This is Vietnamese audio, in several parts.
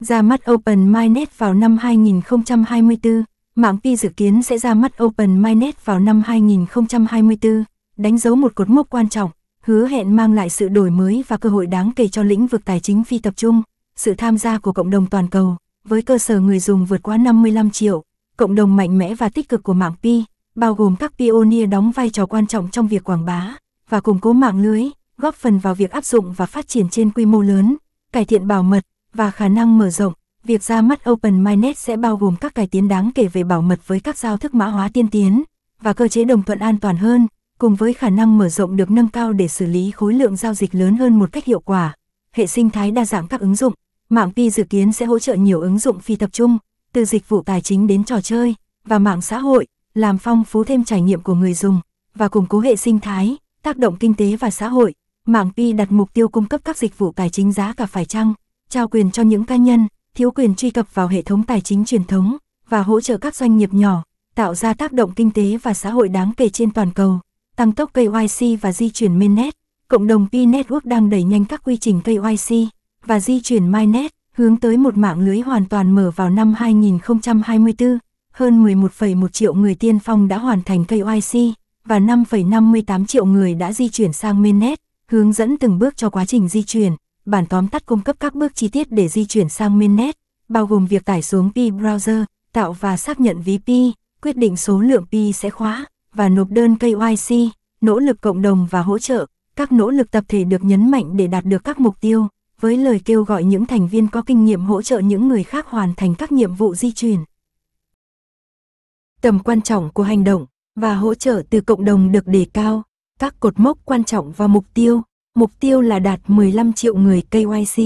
Ra mắt Open MyNet vào năm 2024, mạng Pi dự kiến sẽ ra mắt Open MyNet vào năm 2024, đánh dấu một cột mốc quan trọng, hứa hẹn mang lại sự đổi mới và cơ hội đáng kể cho lĩnh vực tài chính phi tập trung, sự tham gia của cộng đồng toàn cầu, với cơ sở người dùng vượt quá 55 triệu, cộng đồng mạnh mẽ và tích cực của mạng Pi, bao gồm các pioneer đóng vai trò quan trọng trong việc quảng bá và củng cố mạng lưới, góp phần vào việc áp dụng và phát triển trên quy mô lớn, cải thiện bảo mật, và khả năng mở rộng, việc ra mắt Open OpenMinet sẽ bao gồm các cải tiến đáng kể về bảo mật với các giao thức mã hóa tiên tiến và cơ chế đồng thuận an toàn hơn, cùng với khả năng mở rộng được nâng cao để xử lý khối lượng giao dịch lớn hơn một cách hiệu quả. Hệ sinh thái đa dạng các ứng dụng, mạng Pi dự kiến sẽ hỗ trợ nhiều ứng dụng phi tập trung, từ dịch vụ tài chính đến trò chơi và mạng xã hội, làm phong phú thêm trải nghiệm của người dùng và củng cố hệ sinh thái, tác động kinh tế và xã hội. Mạng Pi đặt mục tiêu cung cấp các dịch vụ tài chính giá cả phải chăng trao quyền cho những cá nhân, thiếu quyền truy cập vào hệ thống tài chính truyền thống và hỗ trợ các doanh nghiệp nhỏ, tạo ra tác động kinh tế và xã hội đáng kể trên toàn cầu, tăng tốc KYC và di chuyển mainnet. Cộng đồng P-Network đang đẩy nhanh các quy trình KYC và di chuyển mainnet hướng tới một mạng lưới hoàn toàn mở vào năm 2024. Hơn 11,1 triệu người tiên phong đã hoàn thành KYC và 5,58 triệu người đã di chuyển sang mainnet, hướng dẫn từng bước cho quá trình di chuyển bản tóm tắt cung cấp các bước chi tiết để di chuyển sang mainnet, bao gồm việc tải xuống Pi browser tạo và xác nhận ví Pi, quyết định số lượng Pi sẽ khóa, và nộp đơn KYC, nỗ lực cộng đồng và hỗ trợ. Các nỗ lực tập thể được nhấn mạnh để đạt được các mục tiêu, với lời kêu gọi những thành viên có kinh nghiệm hỗ trợ những người khác hoàn thành các nhiệm vụ di chuyển. Tầm quan trọng của hành động và hỗ trợ từ cộng đồng được đề cao, các cột mốc quan trọng và mục tiêu Mục tiêu là đạt 15 triệu người KYC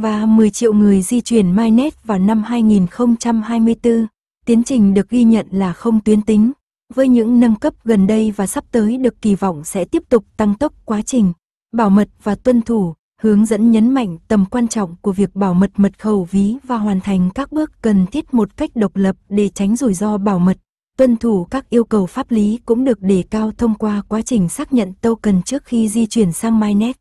và 10 triệu người di chuyển MyNet vào năm 2024. Tiến trình được ghi nhận là không tuyến tính, với những nâng cấp gần đây và sắp tới được kỳ vọng sẽ tiếp tục tăng tốc quá trình bảo mật và tuân thủ, hướng dẫn nhấn mạnh tầm quan trọng của việc bảo mật mật khẩu ví và hoàn thành các bước cần thiết một cách độc lập để tránh rủi ro bảo mật tuân thủ các yêu cầu pháp lý cũng được đề cao thông qua quá trình xác nhận token trước khi di chuyển sang Mainnet.